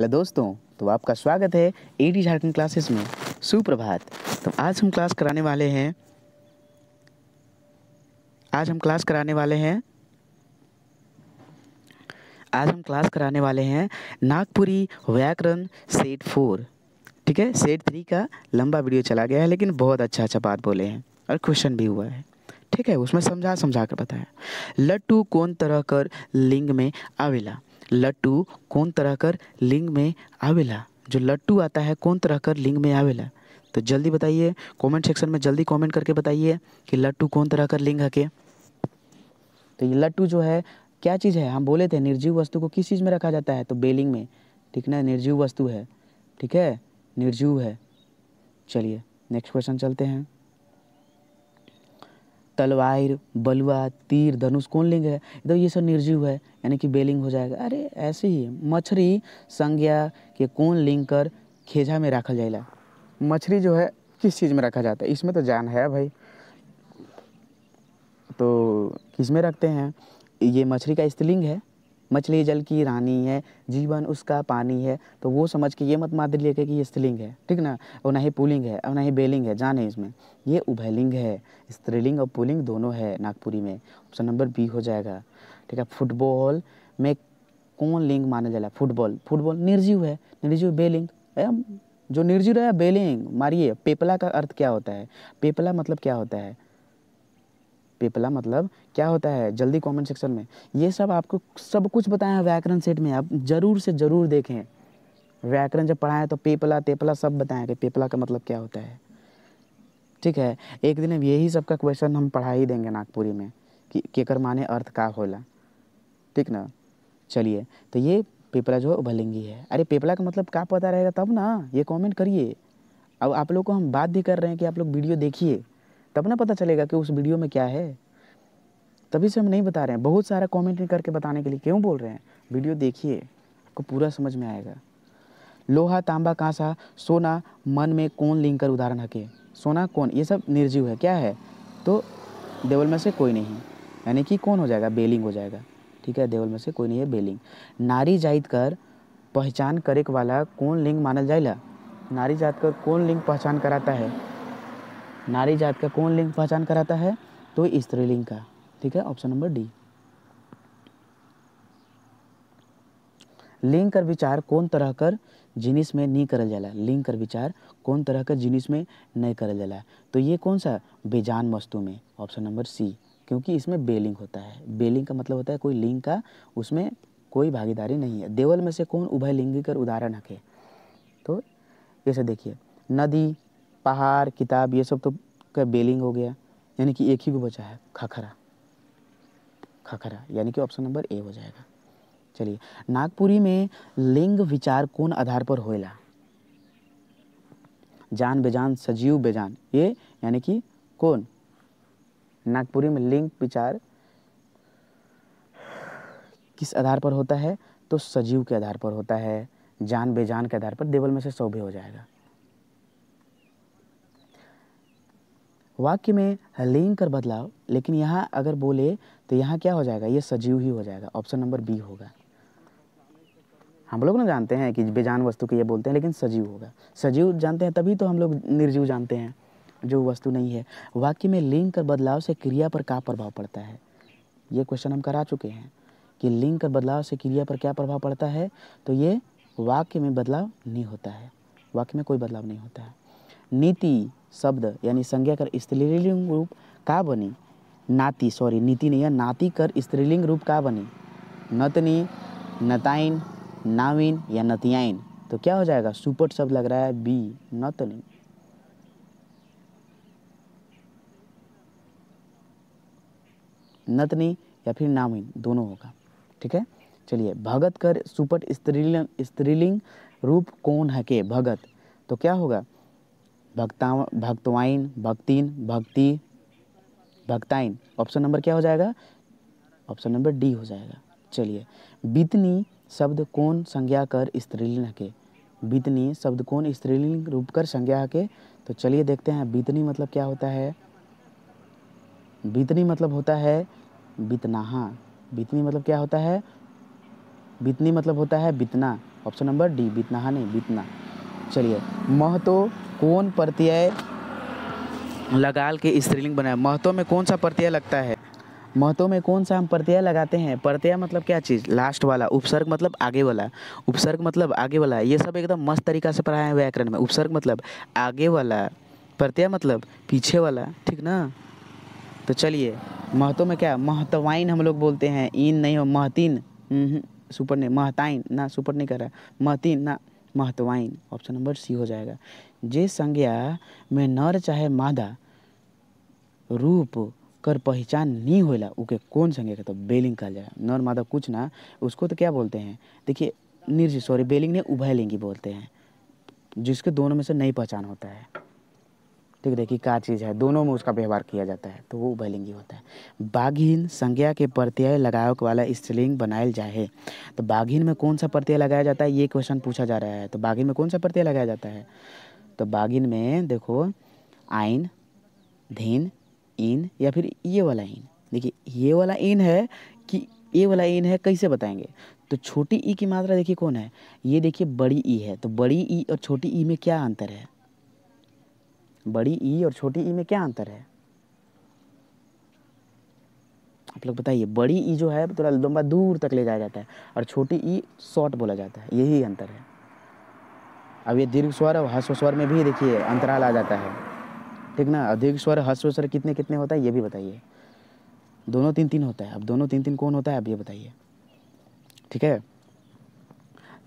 hello दोस्तों तो आपका स्वागत है ए डी झारखंड क्लासेस में सुप्रभात तो आज हम क्लास कराने वाले हैं आज हम क्लास कराने वाले हैं आज हम क्लास कराने वाले हैं नागपुरी व्याकरण सेट फोर ठीक है सेट थ्री का लंबा वीडियो चला गया है लेकिन बहुत अच्छा अच्छा बात बोले हैं और क्वेश्चन भी हुआ है ठीक है उसमें समझा समझा कर बताया लट्टू कौन तरह कर लिंग में आवेला लट्टू कौन तरह कर लिंग में आवेला जो लट्टू आता है कौन तरह कर लिंग में आवेला तो जल्दी बताइए कमेंट सेक्शन में जल्दी कमेंट करके बताइए कि लट्टू कौन तरह कर लिंग है के तो ये लट्टू जो है क्या चीज़ है हम बोले थे निर्जीव वस्तु को किस चीज़ में रखा जाता है तो बेलिंग में ठीक ना निर्जीव वस्तु है ठीक है निर्जीव है चलिए नेक्स्ट क्वेश्चन चलते हैं तलवार बलुआ तीर धनुष कौन लेंगे तो ये सब निर्जीव है यानी कि बेलिंग हो जाएगा अरे ऐसे ही मछली संज्ञा के कौन लिंग कर खेजा में रखा जाएगा मछली जो है किस चीज़ में रखा जाता है इसमें तो जान है भाई तो किस में रखते हैं ये मछली का स्त्रीलिंग है मछली जल की रानी है जीवन उसका पानी है तो वो समझ के ये मत मात्र लेके कि ये स्त्रीलिंग है ठीक ना और ना ही पुलिंग है और ना ही बेलिंग है जाने इसमें ये उभयलिंग है स्त्रीलिंग और पुलिंग दोनों है नागपुरी में ऑप्शन नंबर बी हो जाएगा ठीक है फुटबॉल में कौन लिंग माना जाए फुटबॉल फुटबॉल निर्जीव है निर्जीव बेलिंग जो निर्जीव है बेलिंग मारिए पेपला का अर्थ क्या होता है पेपला मतलब क्या होता है पेपला मतलब क्या होता है जल्दी कमेंट सेक्शन में ये सब आपको सब कुछ बताया है व्याकरण सेट में आप ज़रूर से ज़रूर देखें व्याकरण जब पढ़ाए तो पेपला तेपला सब बताया कि पेपला का मतलब क्या होता है ठीक है एक दिन अब यही सब का क्वेश्चन हम पढ़ा ही देंगे नागपुरी में कि केकर माने अर्थ का होला ठीक ना चलिए तो ये पेपला जो है है अरे पेपला का मतलब का पता रहेगा तब ना ये कमेंट करिए अब आप लोग को हम बात भी कर रहे हैं कि आप लोग वीडियो देखिए तब ना पता चलेगा कि उस वीडियो में क्या है तभी से हम नहीं बता रहे हैं बहुत सारा कॉमेंट करके बताने के लिए क्यों बोल रहे हैं वीडियो देखिए आपको पूरा समझ में आएगा लोहा तांबा कांसा सोना मन में कौन लिंग कर उदाहरण हके सोना कौन ये सब निर्जीव है क्या है तो देवल में से कोई नहीं यानी कि कौन हो जाएगा बेलिंग हो जाएगा ठीक है देवल में से कोई नहीं है बेलिंग नारी जात कर पहचान करे वाला कौन लिंग मानल जाएगा नारी जात कर कौन लिंग पहचान कराता है नारी जात का कौन लिंग पहचान कराता है तो स्त्रीलिंग का ठीक है ऑप्शन नंबर डी लिंग कर विचार कौन तरह कर जिनिस में नहीं करल जाला लिंग कर विचार कौन तरह का जिनिस में नहीं करल जाला तो ये कौन सा बेजान वस्तु में ऑप्शन नंबर सी क्योंकि इसमें बेलिंग होता है बेलिंग का मतलब होता है कोई लिंग का उसमें कोई भागीदारी नहीं है देवल में से कौन उभय लिंगी कर उदाहरण है तो जैसे देखिए नदी पहाड़ किताब ये सब तो का बेलिंग हो गया यानी कि एक ही को बचा है खखरा खखरा यानी कि ऑप्शन नंबर ए हो जाएगा चलिए नागपुरी में लिंग विचार कौन आधार पर होएला जान बेजान सजीव बेजान ये यानी कि कौन नागपुरी में लिंग विचार किस आधार पर होता है तो सजीव के आधार पर होता है जान बेजान के आधार पर देवल में से सौ भी हो जाएगा वाक्य में लिंग कर बदलाव लेकिन यहाँ अगर बोले तो यहाँ क्या हो जाएगा ये सजीव ही हो जाएगा ऑप्शन नंबर बी होगा हम लोग ना जानते हैं कि बेजान वस्तु के ये बोलते हैं लेकिन सजीव होगा सजीव जानते हैं तभी तो हम लोग निर्जीव जानते हैं जो वस्तु नहीं है वाक्य में लिंग कर बदलाव से क्रिया पर क्या प्रभाव पड़ता है ये क्वेश्चन हम करा चुके हैं कि लिंग कर बदलाव से क्रिया पर क्या प्रभाव पड़ता है तो ये वाक्य में बदलाव नहीं होता है वाक्य में कोई बदलाव नहीं होता है नीति शब्द यानी संज्ञा कर स्त्रीलिंग रूप का बनी नाती सॉरी नीति नहीं है नाती कर स्त्रीलिंग रूप का बनी नतनी नताइन नाविन या नतियाइन तो क्या हो जाएगा सुपट शब्द लग रहा है बी नतनी नतनी या फिर नामिन दोनों होगा ठीक है चलिए भगत कर सुपट स्त्रीलिंग स्त्रीलिंग रूप कौन है के भगत तो क्या होगा भक्ता भक्तवाइन भक्तिन भक्ति भक्ताइन ऑप्शन नंबर क्या हो जाएगा ऑप्शन नंबर डी हो जाएगा चलिए बितनी शब्द कौन संज्ञा कर स्त्रीलिंग के बितनी शब्द कौन स्त्रीलिंग रूप कर संज्ञा के तो चलिए देखते हैं बितनी मतलब क्या होता है बितनी मतलब होता है बितनाहा बितनी मतलब क्या होता है बितनी मतलब होता है बितना ऑप्शन नंबर डी बितनाहा नहीं बितना चलिए मह तो कौन प्रत्यय लगाल के स्त्रीलिंग बनाए महत्व में कौन सा प्रत्यय लगता है महत्व में कौन सा हम प्रत्यय लगाते हैं प्रत्यय मतलब क्या चीज़ लास्ट वाला उपसर्ग मतलब आगे वाला उपसर्ग मतलब आगे वाला ये सब एकदम मस्त तरीका से पढ़ाए है व्याकरण में उपसर्ग मतलब आगे वाला प्रत्यय मतलब पीछे वाला ठीक ना तो चलिए महत्व में क्या महत्वाइन हम लोग बोलते हैं इन नहीं हो महतीन हम्म, सुपर नहीं महताइन ना सुपर नहीं कर रहा महतीन ना महत्वाइन ऑप्शन नंबर सी हो जाएगा जे संज्ञा में नर चाहे मादा रूप कर पहचान नहीं होला उके कौन संज्ञा कहते तो बेलिंग कहा जाएगा नर मादा कुछ ना उसको तो क्या बोलते हैं देखिए निर्जी सॉरी बेलिंग ने उभयलिंगी बोलते हैं जिसके दोनों में से नहीं पहचान होता है ठीक देखिए क्या चीज़ है दोनों में उसका व्यवहार किया जाता है तो वो उभयलिंगी होता है बाघिन संज्ञा के प्रत्यय लगावक वाला स्त्रीलिंग बनाया जाए तो बाघिन में कौन सा प्रत्यय लगाया जाता है ये क्वेश्चन पूछा जा रहा है तो बाघिन में कौन सा प्रत्यय लगाया जाता है तो बाघिन में देखो आइन धीन इन या फिर ये वाला इन देखिए ये वाला इन है कि ये वाला इन है कैसे बताएंगे तो छोटी ई की मात्रा देखिए कौन है ये देखिए बड़ी ई है तो बड़ी ई और छोटी ई में क्या अंतर है बड़ी ई और छोटी ई में क्या अंतर है आप लोग बताइए बड़ी ई जो है थोड़ा लंबा दूर तक ले जाया जाता है और छोटी ई शॉर्ट बोला जाता है यही अंतर है अब ये दीर्घ स्वर और हस्व स्वर में भी देखिए अंतराल आ जाता है ठीक ना दीर्घ स्वर हस्व स्वर कितने कितने होता है ये भी बताइए दोनों तीन तीन होता है अब दोनों तीन तीन कौन होता है अब ये बताइए ठीक है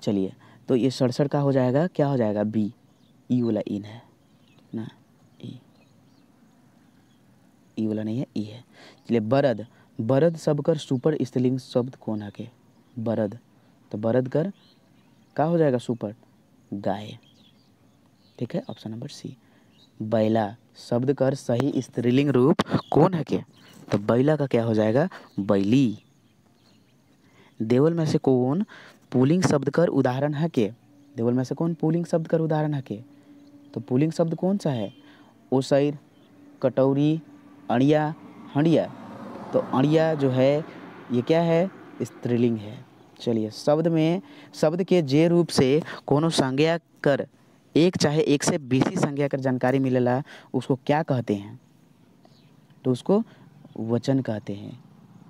चलिए तो ये सड़सठ का हो जाएगा क्या हो जाएगा बी ई वाला इन है ना ई ई वाला नहीं है ई है इसलिए बरद बरद सब कर सुपर स्त्रीलिंग शब्द कौन है के बरद तो बरद कर का हो जाएगा सुपर गाय ठीक है ऑप्शन नंबर सी बैला शब्द कर सही स्त्रीलिंग रूप कौन है के तो बैला का क्या हो जाएगा बैली देवल में से कौन पुलिंग शब्द कर उदाहरण है के देवल में से कौन पुलिंग शब्द कर उदाहरण है के तो पुलिंग शब्द कौन सा है ओसाइर कटोरी अणिया हंडिया तो अणिया जो है ये क्या है स्त्रीलिंग है चलिए शब्द में शब्द के जे रूप से कोनो संज्ञा कर एक चाहे एक से बीसी संज्ञा कर जानकारी मिलेला उसको क्या कहते हैं तो उसको वचन कहते हैं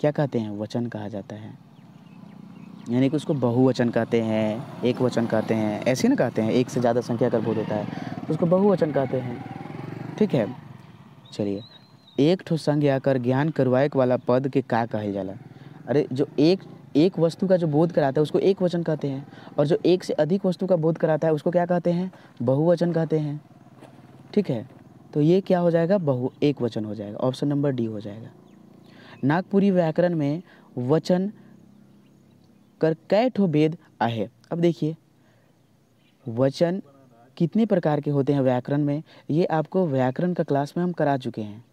क्या कहते हैं वचन कहा जाता है यानी कि उसको बहुवचन कहते हैं एक वचन कहते हैं ऐसे ना कहते हैं एक से ज़्यादा संख्या कर बोल देता है तो उसको बहुवचन कहते हैं ठीक है चलिए एक ठो संग आकर ज्ञान करवाएक वाला पद के का कहे जाला अरे जो एक एक वस्तु का जो बोध कराता है उसको एक वचन कहते हैं और जो एक से अधिक वस्तु का बोध कराता है उसको क्या कहते हैं बहुवचन कहते हैं ठीक है तो ये क्या हो जाएगा बहु एक वचन हो जाएगा ऑप्शन नंबर डी हो जाएगा नागपुरी व्याकरण में वचन कर कैठो भेद वेद आहे अब देखिए वचन कितने प्रकार के होते हैं व्याकरण में ये आपको व्याकरण का क्लास में हम करा चुके हैं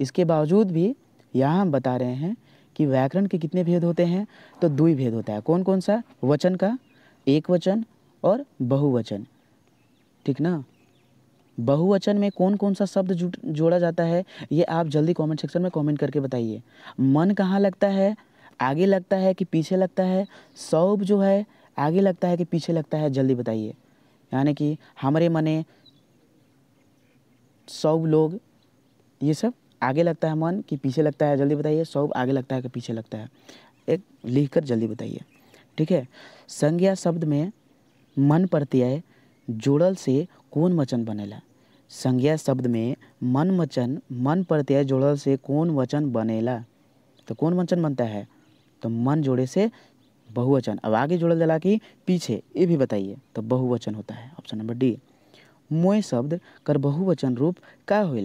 इसके बावजूद भी यहाँ हम बता रहे हैं कि व्याकरण के कितने भेद होते हैं तो दो ही भेद होता है कौन कौन सा वचन का एक वचन और बहुवचन ठीक ना बहुवचन में कौन कौन सा शब्द जोड़ा जाता है ये आप जल्दी कमेंट सेक्शन में कमेंट करके बताइए मन कहाँ लगता है आगे लगता है कि पीछे लगता है सौब जो है आगे लगता है कि पीछे लगता है जल्दी बताइए यानी कि हमारे मने सब लोग ये सब आगे लगता है मन कि पीछे लगता है जल्दी बताइए सब आगे लगता है कि पीछे लगता है एक लिख कर जल्दी बताइए ठीक है संज्ञा शब्द में मन प्रत्यय जोड़ल से कौन वचन बनेला संज्ञा शब्द में मन वचन मन प्रत्यय जोड़ल से कौन वचन बनेला तो कौन वचन बनता है तो मन जोड़े से बहुवचन अब आगे जोड़ दिला कि पीछे ये भी बताइए तो बहुवचन होता है ऑप्शन नंबर डी मोय शब्द कर बहुवचन रूप का हो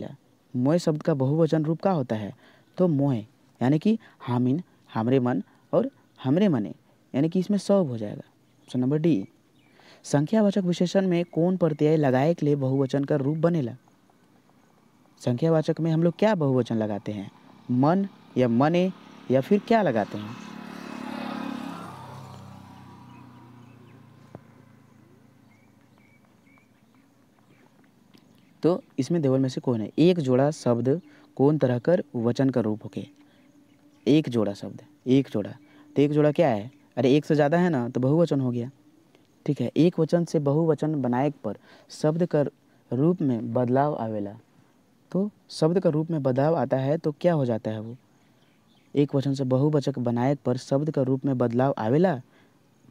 मोय शब्द का बहुवचन रूप का होता है तो मोय यानी कि हामिन हमरे मन और हमरे मने यानी कि इसमें सब हो जाएगा ऑप्शन नंबर डी संख्यावाचक विशेषण में कौन प्रत्यय लगाए के लिए बहुवचन का रूप बनेला संख्यावाचक में हम लोग क्या बहुवचन लगाते हैं मन या मने या फिर क्या लगाते हैं तो इसमें देवल में से कौन है एक जोड़ा शब्द कौन तरह कर वचन का रूप होके एक जोड़ा शब्द एक जोड़ा तो एक जोड़ा क्या है अरे एक से ज़्यादा है ना तो बहुवचन हो गया ठीक है एक वचन से बहुवचन बनाए पर शब्द का रूप में बदलाव आवेला तो शब्द का रूप में बदलाव आता है तो क्या हो जाता है वो एक वचन से बहुवचक बनाए पर शब्द का रूप में बदलाव आवेला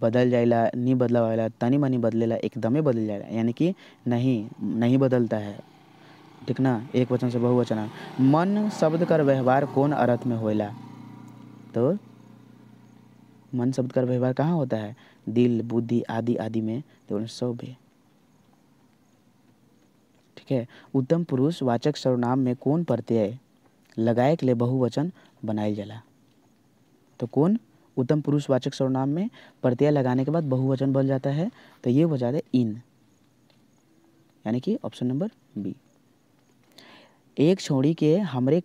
बदल जायला नहीं बदला व्हायला तनी मनी बदलेला एकदमे बदल जायला यानी कि नहीं नहीं बदलता है ठीक ना एक वचन से बहुवचन मन शब्द कर व्यवहार कौन अर्थ में होला तो मन शब्द का व्यवहार कहाँ होता है दिल बुद्धि आदि आदि में तो सब है ठीक है उत्तम पुरुष वाचक सर्वनाम में कौन प्रत्यय लगाए के लिए बहुवचन बनाया जला तो कौन उत्तम पुरुष वाचक सर्वनाम में प्रत्यय लगाने के बाद बहुवचन बन जाता है तो ये हो जाता है इन यानी कि ऑप्शन नंबर बी एक छोड़ी के हमरे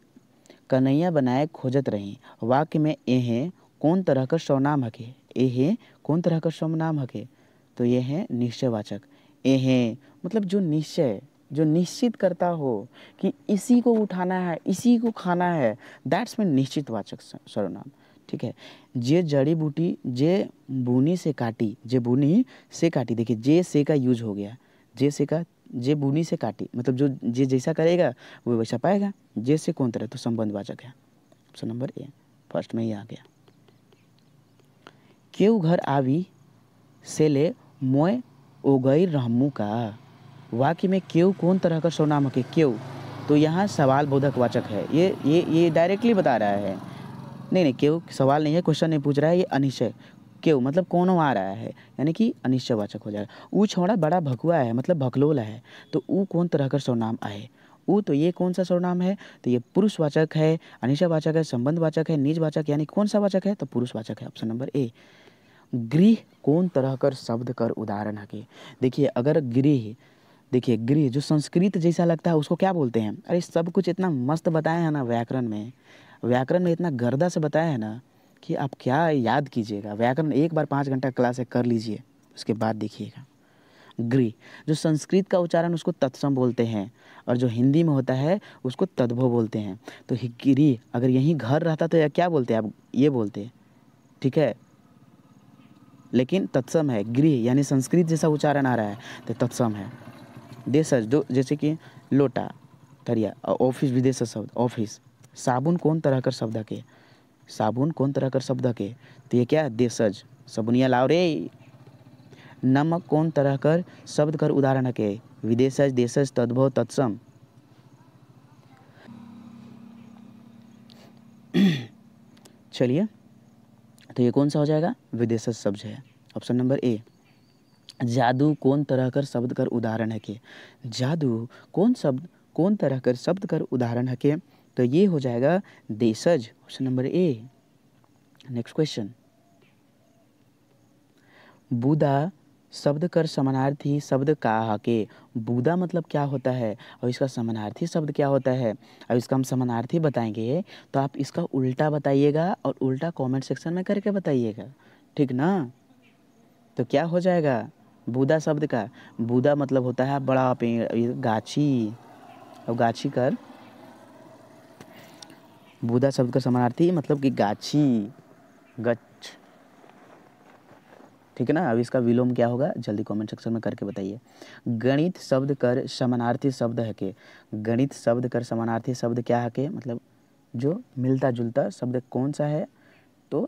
कन्हैया बनाए खोजत रही वाक्य में एहे कौन तरह का सर्वनाम हके एहे कौन तरह का सर्वनाम हके तो ये है निश्चयवाचक एह मतलब जो निश्चय जो निश्चित करता हो कि इसी को उठाना है इसी को खाना है दैट्स मीन निश्चित वाचक सर्वनाम ठीक है जे जड़ी बूटी जे बुनी से काटी जे बुनी से काटी देखिए जे से का यूज हो गया जे से का जे बुनी से काटी मतलब जो जे जैसा करेगा वो वैसा पाएगा जे से कौन तरह तो संबंध वाचक है ऑप्शन नंबर ए फर्स्ट में ही आ गया केव घर आवी से ले मोय ओगई रहमू का वाक्य में क्यों कौन तरह का सर्वनामक है क्यों तो यहाँ सवाल बोधक वाचक है ये ये ये डायरेक्टली बता रहा है नहीं नहीं क्यों सवाल नहीं है क्वेश्चन नहीं पूछ रहा है ये अनिश्चय क्यों मतलब कौन आ रहा है यानी कि अनिश्चयवाचक हो जाएगा ऊ छोड़ा बड़ा भकुआ है मतलब भकलोला है तो ऊ कौन तरह का सर्वनाम आए ऊ तो ये कौन सा सर्वनाम है तो ये पुरुषवाचक है अनिश्चयवाचक है संबंधवाचक है निजवाचक यानी कौन सा वाचक है तो पुरुषवाचक है ऑप्शन नंबर ए गृह कौन तरह कर शब्द कर उदाहरण है कि देखिए अगर गृह देखिए गृह जो संस्कृत जैसा लगता है उसको क्या बोलते हैं अरे सब कुछ इतना मस्त बताए है ना व्याकरण में व्याकरण में इतना गर्दा से बताया है ना कि आप क्या याद कीजिएगा व्याकरण एक बार पाँच घंटा क्लास है कर लीजिए उसके बाद देखिएगा ग्री जो संस्कृत का उच्चारण उसको तत्सम बोलते हैं और जो हिंदी में होता है उसको तद्भव बोलते हैं तो गिरी अगर यहीं घर रहता तो या क्या बोलते आप ये बोलते ठीक है लेकिन तत्सम है गृह यानी संस्कृत जैसा उच्चारण आ रहा है तो तत्सम है देश जो जैसे कि लोटा थरिया ऑफिस विदेश शब्द ऑफिस साबुन कौन तरह कर शब्द के साबुन कौन तरह कर शब्द के तो ये क्या देशज सबुनिया लाओ रे नमक कौन तरह कर शब्द कर उदाहरण के विदेशज देशज तद्भव तत्सम चलिए तो ये कौन सा हो जाएगा विदेशज शब्द है ऑप्शन नंबर ए जादू कौन तरह कर शब्द कर उदाहरण है के जादू कौन शब्द कौन तरह कर शब्द कर उदाहरण है के तो ये हो जाएगा देशज question number A next question बुदा शब्द कर समानार्थी शब्द का के बुदा मतलब क्या होता है और इसका समानार्थी शब्द क्या होता है अब इसका हम समानार्थी बताएंगे तो आप इसका उल्टा बताइएगा और उल्टा कमेंट सेक्शन में करके बताइएगा ठीक ना तो क्या हो जाएगा बुदा शब्द का बुदा मतलब होता है बड़ा पेड़ गाछी और गाछी कर बुदा शब्द का समानार्थी मतलब कि गाछी गच्छ ठीक है ना अब इसका विलोम क्या होगा जल्दी कमेंट सेक्शन में करके बताइए गणित शब्द कर समानार्थी शब्द है के गणित शब्द कर समानार्थी शब्द क्या है के मतलब जो मिलता जुलता शब्द कौन सा है तो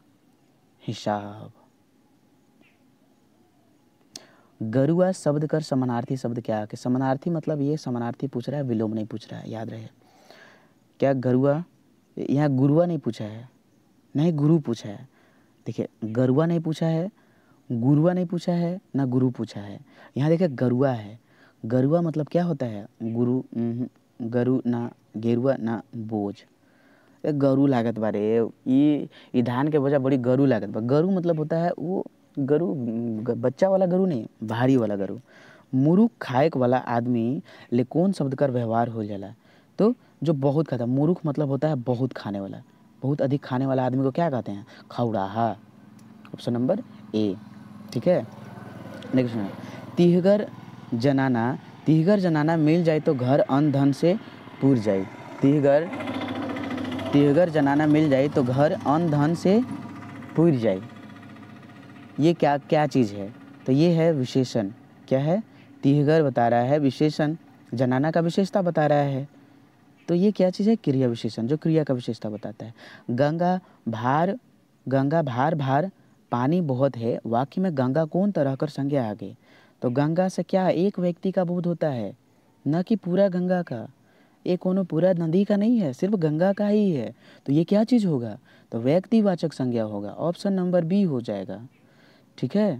हिसाब गरुआ शब्द कर समानार्थी शब्द क्या है समानार्थी मतलब ये समानार्थी पूछ रहा है विलोम नहीं पूछ रहा है याद रहे क्या गरुआ यहाँ गुरुआ नहीं पूछा है नहीं गुरु पूछा है देखिए गरुआ नहीं पूछा है गुरुआ नहीं पूछा है ना गुरु पूछा है यहाँ देखिए गरुआ है गरुआ मतलब क्या होता है गुरु गरु ना गेरुआ ना बोझ गरु लागत बारे ये धान के वजह बड़ी गरु लागत बा गरु मतलब होता है वो गरु बच्चा वाला गरु नहीं भारी वाला गरु मुरुख खाएक वाला आदमी ले कौन शब्द का व्यवहार हो जाला तो जो बहुत खाता है मूर्ख मतलब होता है बहुत खाने वाला बहुत अधिक खाने वाला आदमी को क्या कहते हैं खौड़ाहा ऑप्शन नंबर ए ठीक है नेक्स्ट क्वेश्चन तिहगर जनाना तिहगर जनाना मिल जाए तो घर अन धन से पूर जाए तिहगर तिहगर जनाना मिल जाए तो घर अन धन से पूर जाए ये क्या क्या चीज़ है तो ये है विशेषण क्या है तिहगर बता रहा है विशेषण जनाना का विशेषता बता रहा है तो ये क्या चीज़ है क्रिया विशेषण जो क्रिया का विशेषता बताता है गंगा भार गंगा भार भार पानी बहुत है वाक्य में गंगा कौन तरह कर संज्ञा आ गई तो गंगा से क्या एक व्यक्ति का बोध होता है न कि पूरा गंगा का ये कोनो पूरा नदी का नहीं है सिर्फ गंगा का ही है तो ये क्या चीज़ होगा तो व्यक्तिवाचक संज्ञा होगा ऑप्शन नंबर बी हो जाएगा ठीक है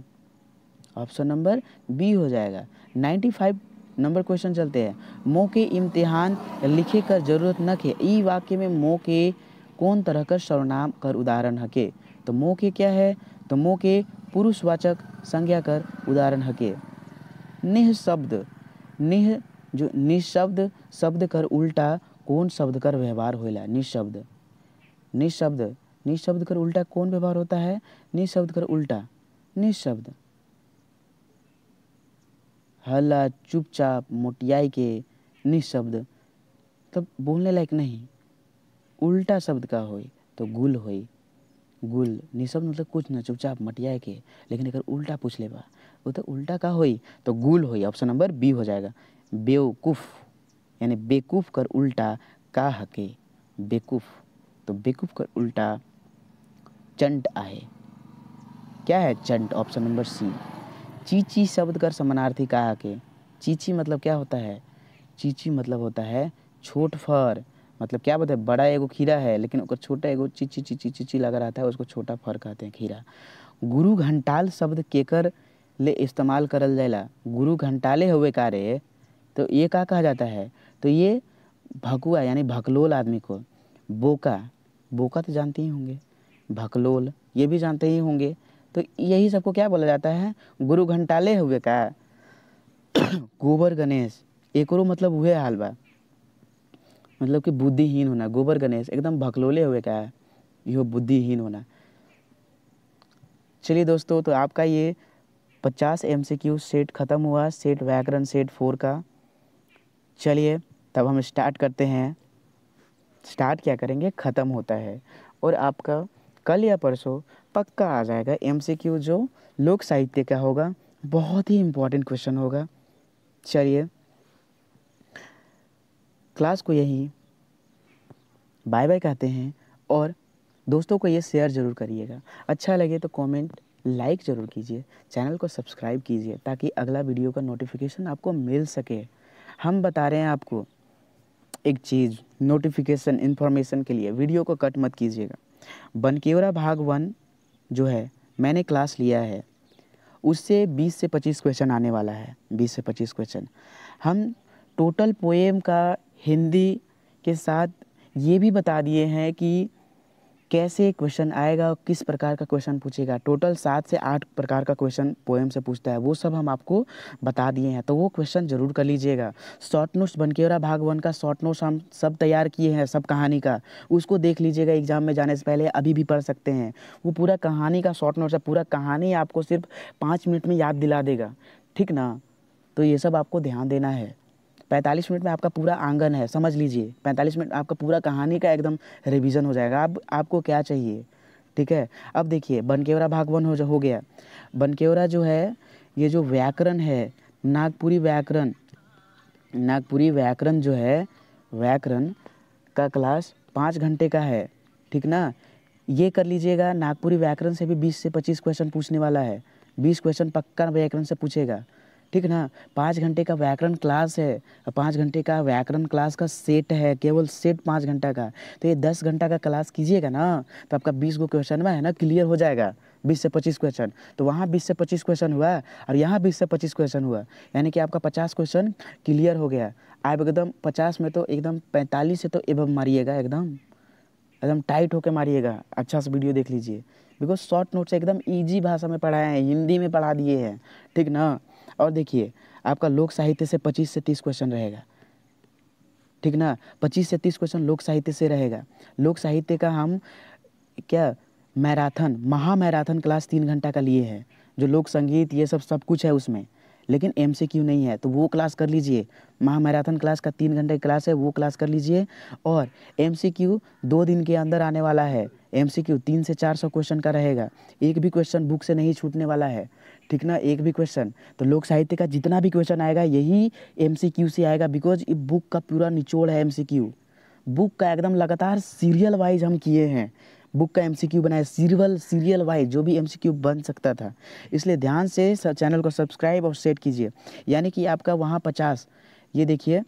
ऑप्शन नंबर बी हो जाएगा 95 नंबर क्वेश्चन चलते हैं मो के इम्तिहान लिखे कर जरूरत न के ई वाक्य में मो के कौन तरह का सर्वनाम कर उदाहरण हके तो मो के क्या है तो मो के पुरुषवाचक संज्ञा कर उदाहरण हके निह शब्द निह जो निशब्द शब्द कर उल्टा कौन शब्द कर व्यवहार होला निःशब्द निशब्द निःशब्द कर उल्टा कौन व्यवहार होता है निःशब्द कर उल्टा निशब्द हल्ला चुपचाप मोटियाई के निःशब्द तब बोलने लायक नहीं उल्टा शब्द का हो तो गुल होई गुल निःशब्द मतलब कुछ ना चुपचाप मटियाए के लेकिन अगर उल्टा पूछ बा वो तो उल्टा का होई तो गुल होई ऑप्शन नंबर बी हो जाएगा बेवकूफ़ यानी बेकूफ़ कर उल्टा का हके बेकूफ़ तो बेकूफ़ कर उल्टा चंट आए क्या है चंट ऑप्शन नंबर सी चीची शब्द कर समानार्थी कहा के चीची मतलब क्या होता है चीची मतलब होता है छोट फर मतलब क्या बोलते हैं बड़ा एगो खीरा है लेकिन उसका छोटा एगो चीची चीची चीची लगा रहता है उसको छोटा फर कहते हैं खीरा गुरु घंटाल शब्द केकर ले इस्तेमाल करल जाला गुरु घंटाले हुए कार्य तो ये का कहा जाता है तो ये भकुआ यानी भकलोल आदमी को बोका बोका तो जानते ही होंगे भकलोल ये भी जानते ही होंगे तो यही सबको क्या बोला जाता है गुरु घंटाले हुए का गोबर गणेश और मतलब हुए हाल बा मतलब कि बुद्धिहीन होना गोबर गणेश एकदम भकलोले हुए का है यो बुद्धिहीन होना चलिए दोस्तों तो आपका ये पचास एम सी क्यू सेट ख़त्म हुआ सेट व्याकरण सेट फोर का चलिए तब हम स्टार्ट करते हैं स्टार्ट क्या करेंगे ख़त्म होता है और आपका कल या परसों पक्का आ जाएगा एम जो लोक साहित्य का होगा बहुत ही इम्पोर्टेंट क्वेश्चन होगा चलिए क्लास को यही बाय बाय कहते हैं और दोस्तों को ये शेयर ज़रूर करिएगा अच्छा लगे तो कमेंट लाइक ज़रूर कीजिए चैनल को सब्सक्राइब कीजिए ताकि अगला वीडियो का नोटिफिकेशन आपको मिल सके हम बता रहे हैं आपको एक चीज़ नोटिफिकेशन इन्फॉर्मेशन के लिए वीडियो को कट मत कीजिएगा बनकेवरा भाग वन जो है मैंने क्लास लिया है उससे 20 से 25 क्वेश्चन आने वाला है 20 से 25 क्वेश्चन हम टोटल पोएम का हिंदी के साथ ये भी बता दिए हैं कि कैसे क्वेश्चन आएगा और किस प्रकार का क्वेश्चन पूछेगा टोटल सात से आठ प्रकार का क्वेश्चन पोएम से पूछता है वो सब हम आपको बता दिए हैं तो वो क्वेश्चन जरूर कर लीजिएगा शॉर्ट नोट्स बनकेरा भाग वन का शॉर्ट नोट्स हम सब तैयार किए हैं सब कहानी का उसको देख लीजिएगा एग्जाम में जाने से पहले अभी भी पढ़ सकते हैं वो पूरा कहानी का शॉर्ट नोट्स है पूरा कहानी आपको सिर्फ पाँच मिनट में याद दिला देगा ठीक ना तो ये सब आपको ध्यान देना है पैंतालीस मिनट में आपका पूरा आंगन है समझ लीजिए पैंतालीस मिनट आपका पूरा कहानी का एकदम रिविज़न हो जाएगा अब आपको क्या चाहिए ठीक है अब देखिए बनकेवरा भाग वन हो, हो गया बनकेवरा जो है ये जो व्याकरण है नागपुरी व्याकरण नागपुरी व्याकरण जो है व्याकरण का क्लास पाँच घंटे का है ठीक ना ये कर लीजिएगा नागपुरी व्याकरण से भी बीस से पच्चीस क्वेश्चन पूछने वाला है बीस क्वेश्चन पक्का व्याकरण से पूछेगा ठीक है ना पाँच घंटे का व्याकरण क्लास है पाँच घंटे का व्याकरण क्लास का सेट है केवल सेट पाँच घंटा का तो ये दस घंटा का क्लास कीजिएगा ना तो आपका बीस गो क्वेश्चन में है ना क्लियर हो जाएगा बीस से पच्चीस क्वेश्चन तो वहाँ बीस से पच्चीस क्वेश्चन हुआ और यहाँ बीस से पच्चीस क्वेश्चन हुआ यानी कि आपका पचास क्वेश्चन क्लियर हो गया आप एकदम पचास में तो एकदम पैंतालीस से तो एवं मारिएगा एकदम एकदम टाइट होकर मारिएगा अच्छा से वीडियो देख लीजिए बिकॉज शॉर्ट नोट्स एकदम ईजी भाषा में पढ़ाए हैं हिंदी में पढ़ा दिए हैं ठीक ना और देखिए आपका लोक साहित्य से पच्चीस से तीस क्वेश्चन रहेगा ठीक ना पच्चीस से तीस क्वेश्चन लोक साहित्य से रहेगा लोक साहित्य का हम क्या मैराथन महा मैराथन क्लास तीन घंटा का लिए है जो लोक संगीत ये सब सब कुछ है उसमें लेकिन एम सी क्यू नहीं है तो वो क्लास कर लीजिए महामैराथन क्लास का तीन घंटे क्लास है वो क्लास कर लीजिए और एम सी क्यू दो दिन के अंदर आने वाला है एमसीक्यू तीन से चार सौ क्वेश्चन का रहेगा एक भी क्वेश्चन बुक से नहीं छूटने वाला है ठीक ना एक भी क्वेश्चन तो लोक साहित्य का जितना भी क्वेश्चन आएगा यही एमसीक्यू से आएगा बिकॉज ये बुक का पूरा निचोड़ है एमसीक्यू बुक का एकदम लगातार सीरियल वाइज हम किए हैं बुक का क्यू बनाया सीरियल सीरियल वाइज जो भी क्यू बन सकता था इसलिए ध्यान से चैनल को सब्सक्राइब और सेट कीजिए यानी कि आपका वहाँ पचास ये देखिए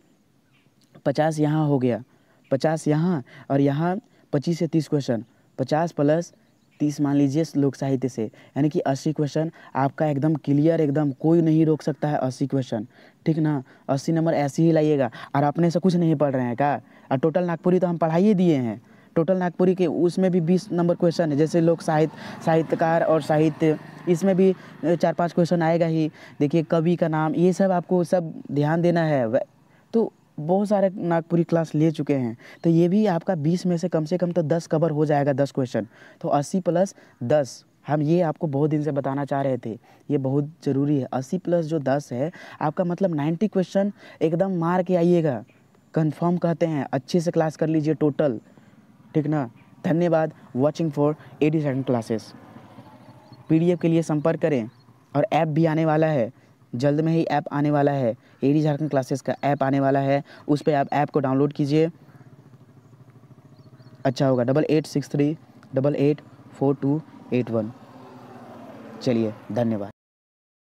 पचास यहाँ हो गया पचास यहाँ और यहाँ पच्चीस से तीस क्वेश्चन पचास प्लस तीस मान लीजिए लोक साहित्य से यानी कि अस्सी क्वेश्चन आपका एकदम क्लियर एकदम कोई नहीं रोक सकता है अस्सी क्वेश्चन ठीक ना अस्सी नंबर ऐसे ही लाइएगा और अपने से कुछ नहीं पढ़ रहे हैं का और टोटल नागपुरी तो हम पढ़ाई दिए हैं टोटल नागपुरी के उसमें भी बीस नंबर क्वेश्चन है जैसे लोक साहित्य साहित्यकार और साहित्य इसमें भी चार पाँच क्वेश्चन आएगा ही देखिए कवि का नाम ये सब आपको सब ध्यान देना है तो बहुत सारे नागपुरी क्लास ले चुके हैं तो ये भी आपका बीस में से कम से कम तो दस कवर हो जाएगा दस क्वेश्चन तो अस्सी प्लस दस हम ये आपको बहुत दिन से बताना चाह रहे थे ये बहुत ज़रूरी है अस्सी प्लस जो दस है आपका मतलब नाइन्टी क्वेश्चन एकदम मार के आइएगा कंफर्म कहते हैं अच्छे से क्लास कर लीजिए टोटल ठीक ना धन्यवाद watching for AT seven classes P के लिए संपर्क करें और ऐप भी आने वाला है जल्द में ही ऐप आने वाला है एडी झारखंड क्लासेस का ऐप आने वाला है उस पर आप ऐप को डाउनलोड कीजिए अच्छा होगा double eight six three double eight four two eight one चलिए धन्यवाद